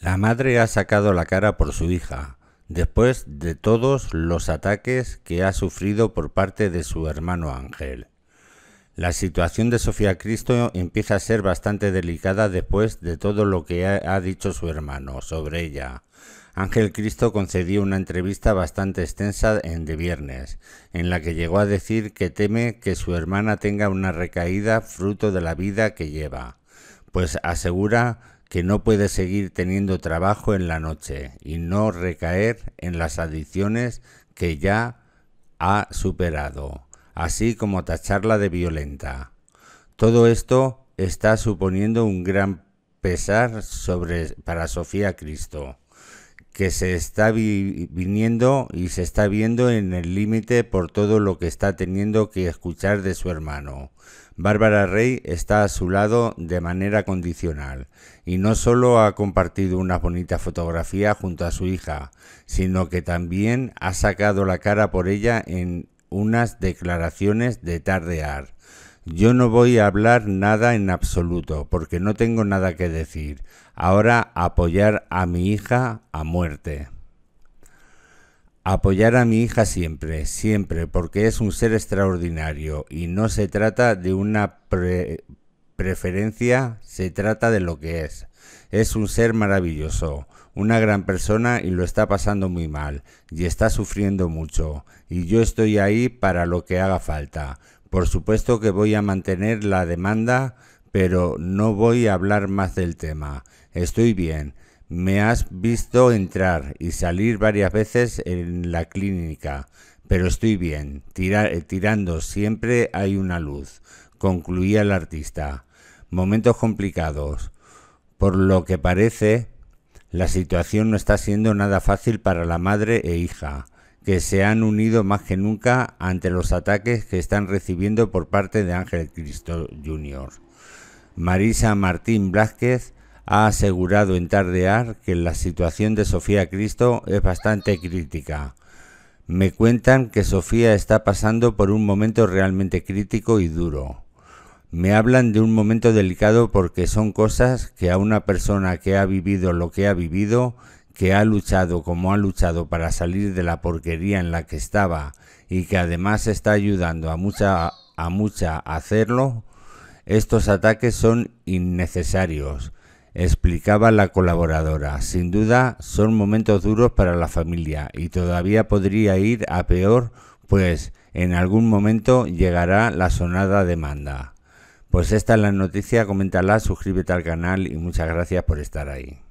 La madre ha sacado la cara por su hija, después de todos los ataques que ha sufrido por parte de su hermano Ángel. La situación de Sofía Cristo empieza a ser bastante delicada después de todo lo que ha dicho su hermano sobre ella. Ángel Cristo concedió una entrevista bastante extensa en de viernes, en la que llegó a decir que teme que su hermana tenga una recaída fruto de la vida que lleva, pues asegura que no puede seguir teniendo trabajo en la noche y no recaer en las adicciones que ya ha superado, así como tacharla de violenta. Todo esto está suponiendo un gran pesar sobre, para Sofía Cristo que se está viniendo y se está viendo en el límite por todo lo que está teniendo que escuchar de su hermano. Bárbara Rey está a su lado de manera condicional y no solo ha compartido una bonita fotografía junto a su hija, sino que también ha sacado la cara por ella en unas declaraciones de tardear. Yo no voy a hablar nada en absoluto, porque no tengo nada que decir. Ahora apoyar a mi hija a muerte. Apoyar a mi hija siempre, siempre, porque es un ser extraordinario y no se trata de una preferencia, se trata de lo que es. Es un ser maravilloso, una gran persona y lo está pasando muy mal, y está sufriendo mucho, y yo estoy ahí para lo que haga falta, por supuesto que voy a mantener la demanda, pero no voy a hablar más del tema. Estoy bien. Me has visto entrar y salir varias veces en la clínica, pero estoy bien. Eh, tirando siempre hay una luz, concluía el artista. Momentos complicados. Por lo que parece, la situación no está siendo nada fácil para la madre e hija que se han unido más que nunca ante los ataques que están recibiendo por parte de Ángel Cristo Jr. Marisa Martín Blázquez ha asegurado en Tardear que la situación de Sofía Cristo es bastante crítica. Me cuentan que Sofía está pasando por un momento realmente crítico y duro. Me hablan de un momento delicado porque son cosas que a una persona que ha vivido lo que ha vivido que ha luchado como ha luchado para salir de la porquería en la que estaba y que además está ayudando a mucha a mucha a hacerlo, estos ataques son innecesarios, explicaba la colaboradora. Sin duda son momentos duros para la familia y todavía podría ir a peor, pues en algún momento llegará la sonada demanda. Pues esta es la noticia, coméntala, suscríbete al canal y muchas gracias por estar ahí.